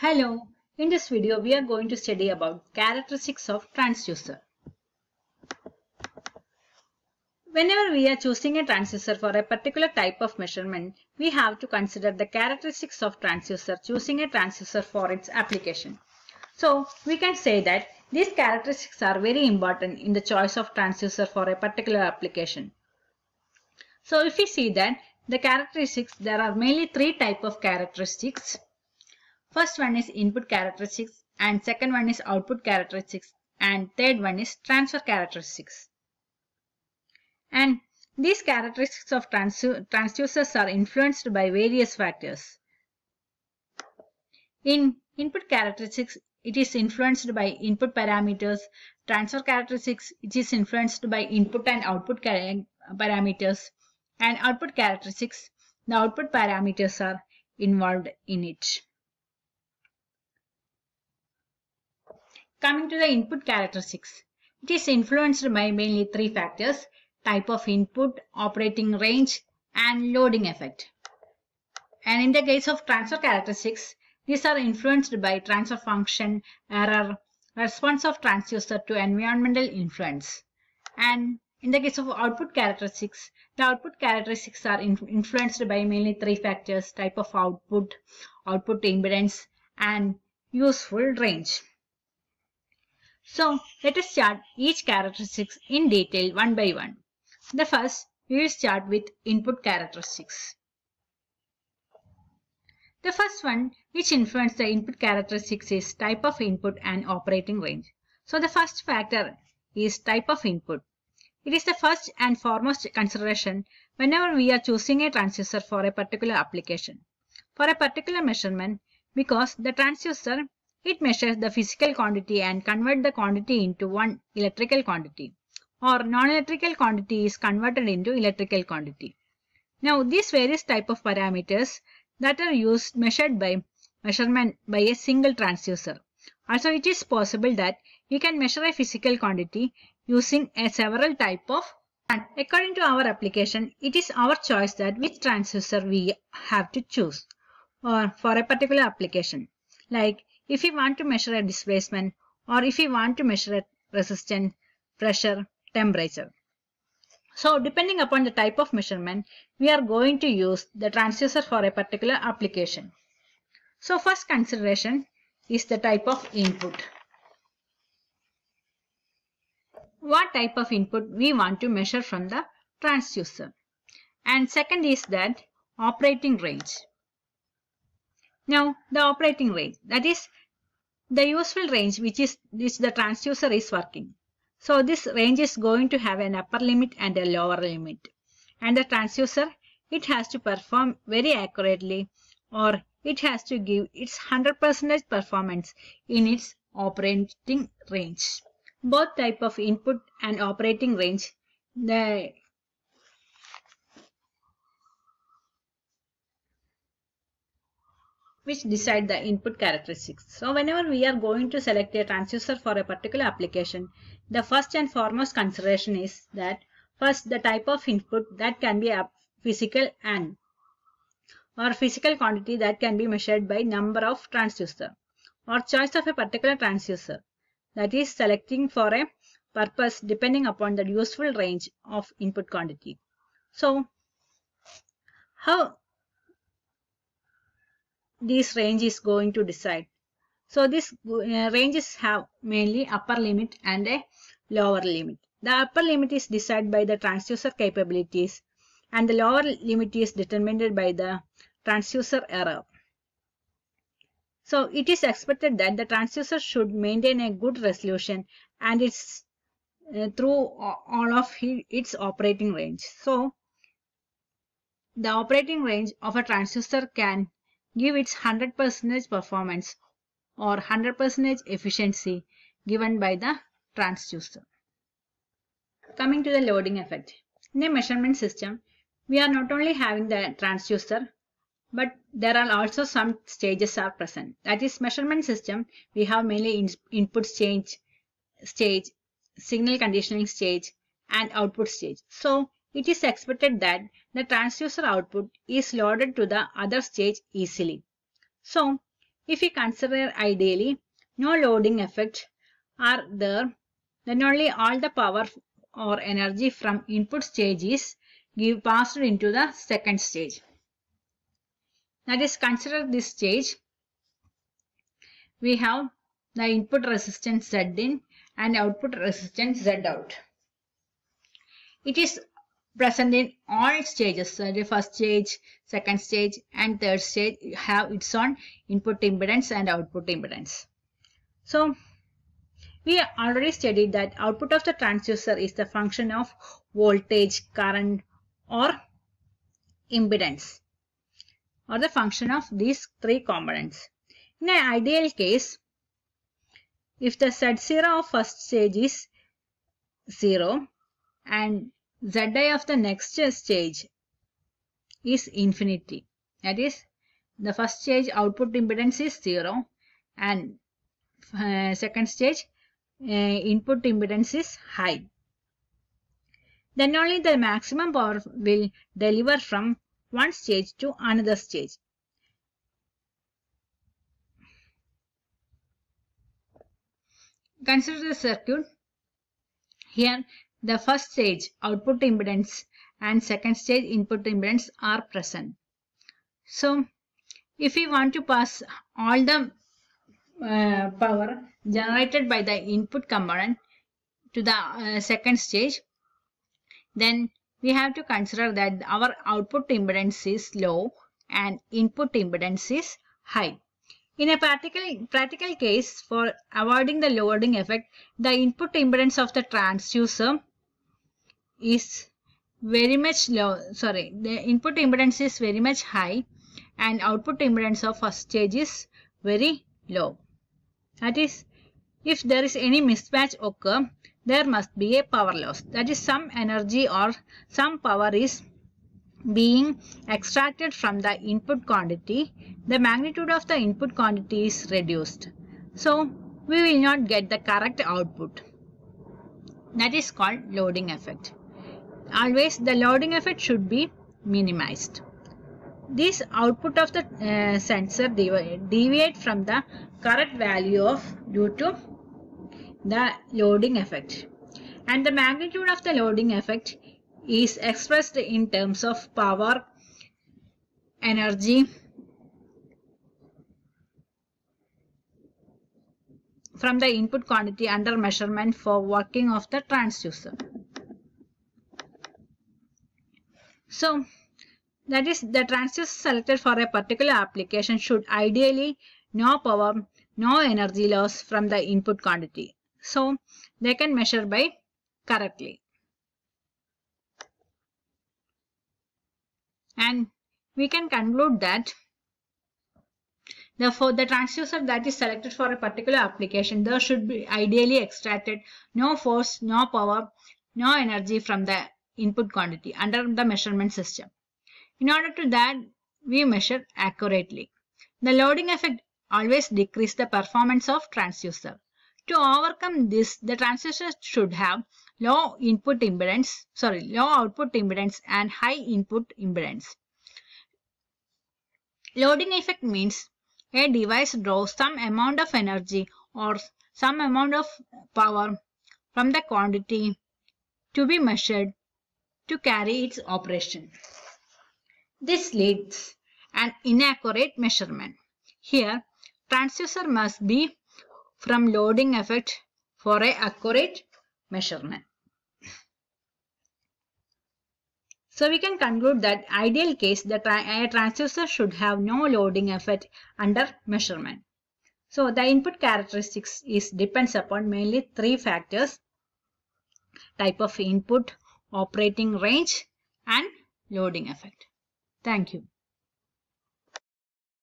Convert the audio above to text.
Hello, in this video we are going to study about characteristics of transducer. Whenever we are choosing a transducer for a particular type of measurement, we have to consider the characteristics of transducer choosing a transducer for its application. So, we can say that these characteristics are very important in the choice of transducer for a particular application. So, if we see that the characteristics, there are mainly three type of characteristics First one is input characteristics and second one is output characteristics and third one is transfer characteristics. And these characteristics of trans transducers are influenced by various factors. In input characteristics, it is influenced by input parameters. Transfer characteristics, it is influenced by input and output parameters. And output characteristics, the output parameters are involved in it. Coming to the input characteristics, it is influenced by mainly three factors, type of input, operating range, and loading effect. And in the case of transfer characteristics, these are influenced by transfer function, error, response of transducer to environmental influence. And in the case of output characteristics, the output characteristics are in influenced by mainly three factors, type of output, output impedance, and useful range. So let us chart each characteristics in detail one by one. The first we will start with input characteristics. The first one which influences the input characteristics is type of input and operating range. So the first factor is type of input. It is the first and foremost consideration whenever we are choosing a transducer for a particular application. For a particular measurement, because the transducer it measures the physical quantity and convert the quantity into one electrical quantity or non-electrical quantity is converted into electrical quantity. Now these various type of parameters that are used measured by measurement by a single transducer. Also it is possible that you can measure a physical quantity using a several type of and according to our application it is our choice that which transducer we have to choose or uh, for a particular application. Like if we want to measure a displacement or if we want to measure a resistance, pressure, temperature. So depending upon the type of measurement, we are going to use the transducer for a particular application. So first consideration is the type of input. What type of input we want to measure from the transducer. And second is that operating range. Now the operating range that is the useful range which is which the transducer is working. So this range is going to have an upper limit and a lower limit and the transducer it has to perform very accurately or it has to give its 100% performance in its operating range. Both type of input and operating range, the which decide the input characteristics. So whenever we are going to select a transducer for a particular application, the first and foremost consideration is that first the type of input that can be a physical and or physical quantity that can be measured by number of transducer or choice of a particular transducer that is selecting for a purpose depending upon the useful range of input quantity. So how this range is going to decide. So this uh, ranges have mainly upper limit and a lower limit. The upper limit is decided by the transducer capabilities and the lower limit is determined by the transducer error. So it is expected that the transducer should maintain a good resolution and its uh, through all of its operating range. So the operating range of a transducer can give its 100% performance or 100% efficiency given by the transducer. Coming to the loading effect. In a measurement system, we are not only having the transducer, but there are also some stages are present. That is measurement system, we have mainly in input stage, stage, signal conditioning stage and output stage. So it is expected that the transducer output is loaded to the other stage easily. So, if we consider ideally, no loading effect are there, then only all the power or energy from input stage is give passed into the second stage. That is, consider this stage. We have the input resistance Zin and output resistance Z out. It is present in all stages so the first stage second stage and third stage have its own input impedance and output impedance so we already studied that output of the transducer is the function of voltage current or impedance or the function of these three components in an ideal case if the z0 of first stage is 0 and Zi of the next stage is infinity. That is, the first stage output impedance is 0 and uh, second stage uh, input impedance is high. Then only the maximum power will deliver from one stage to another stage. Consider the circuit. Here the first stage output impedance and second stage input impedance are present. So if we want to pass all the uh, power generated by the input component to the uh, second stage then we have to consider that our output impedance is low and input impedance is high. In a practical, practical case for avoiding the loading effect, the input impedance of the transducer is very much low, sorry, the input impedance is very much high and output impedance of first stage is very low. That is, if there is any mismatch occur, there must be a power loss. That is, some energy or some power is being extracted from the input quantity, the magnitude of the input quantity is reduced. So, we will not get the correct output. That is called loading effect. Always the loading effect should be minimized. This output of the uh, sensor deviate from the correct value of due to the loading effect. And the magnitude of the loading effect is expressed in terms of power, energy, from the input quantity under measurement for working of the transducer. So, that is the transducer selected for a particular application should ideally no power, no energy loss from the input quantity. So, they can measure by correctly. and we can conclude that Therefore, the transducer that is selected for a particular application, there should be ideally extracted no force, no power, no energy from the input quantity under the measurement system. In order to that, we measure accurately. The loading effect always decrease the performance of transducer. To overcome this, the transducer should have low input impedance, sorry, low output impedance and high input impedance. Loading effect means a device draws some amount of energy or some amount of power from the quantity to be measured to carry its operation. This leads an inaccurate measurement. Here, transducer must be from loading effect for a accurate measurement. So we can conclude that ideal case the a transducer should have no loading effect under measurement. So the input characteristics is depends upon mainly three factors type of input, operating range and loading effect. Thank you.